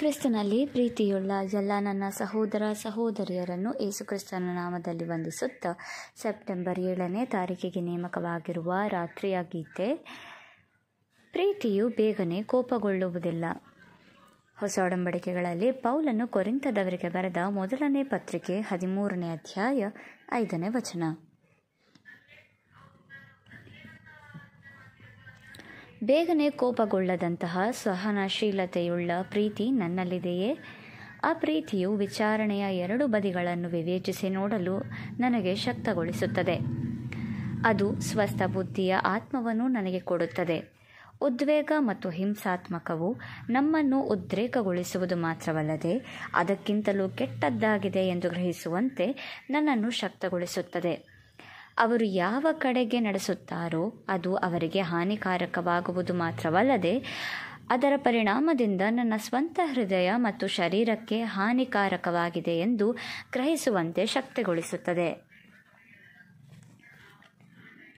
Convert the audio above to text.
ಕ್ರಿಸ್ತನಲ್ಲಿ ಪ್ರೀತಿಯುಳ್ಳ ಎಲ್ಲ ನನ್ನ ಸಹೋದರ ಸಹೋದರಿಯರನ್ನು ಯೇಸುಕ್ರಿಸ್ತನ ನಾಮದಲ್ಲಿ ವಂದಿಸುತ್ತಾ ಸೆಪ್ಟೆಂಬರ್ ಏಳನೇ ತಾರೀಕಿಗೆ ನೇಮಕವಾಗಿರುವ ರಾತ್ರಿಯ ಗೀತೆ ಪ್ರೀತಿಯು ಬೇಗನೆ ಕೋಪಗೊಳ್ಳುವುದಿಲ್ಲ ಹೊಸ ಒಡಂಬಡಿಕೆಗಳಲ್ಲಿ ಪೌಲನ್ನು ಕೊರಿಂತದವರಿಗೆ ಬರೆದ ಮೊದಲನೇ ಪತ್ರಿಕೆ ಹದಿಮೂರನೇ ಅಧ್ಯಾಯ ಐದನೇ ವಚನ ಬೇಗನೆ ಕೋಪಗೊಳ್ಳದಂತಹ ಸಹನಶೀಲತೆಯುಳ್ಳ ಪ್ರೀತಿ ನನ್ನಲ್ಲಿದೆಯೇ ಆ ಪ್ರೀತಿಯು ವಿಚಾರಣೆಯ ಎರಡು ಬದಿಗಳನ್ನು ವಿವೇಚಿಸಿ ನೋಡಲು ನನಗೆ ಶಕ್ತಗೊಳಿಸುತ್ತದೆ ಅದು ಸ್ವಸ್ಥ ಬುದ್ಧಿಯ ಆತ್ಮವನ್ನು ನನಗೆ ಕೊಡುತ್ತದೆ ಉದ್ವೇಗ ಮತ್ತು ಹಿಂಸಾತ್ಮಕವು ನಮ್ಮನ್ನು ಉದ್ರೇಕಗೊಳಿಸುವುದು ಮಾತ್ರವಲ್ಲದೆ ಅದಕ್ಕಿಂತಲೂ ಕೆಟ್ಟದ್ದಾಗಿದೆ ಎಂದು ಗ್ರಹಿಸುವಂತೆ ನನ್ನನ್ನು ಶಕ್ತಗೊಳಿಸುತ್ತದೆ ಅವರು ಯಾವ ಕಡೆಗೆ ನಡೆಸುತ್ತಾರೋ ಅದು ಅವರಿಗೆ ಹಾನಿಕಾರಕವಾಗುವುದು ಮಾತ್ರವಲ್ಲದೆ ಅದರ ಪರಿಣಾಮದಿಂದ ನನ್ನ ಸ್ವಂತ ಹೃದಯ ಮತ್ತು ಶರೀರಕ್ಕೆ ಹಾನಿಕಾರಕವಾಗಿದೆ ಎಂದು ಗ್ರಹಿಸುವಂತೆ ಶಕ್ತಿಗೊಳಿಸುತ್ತದೆ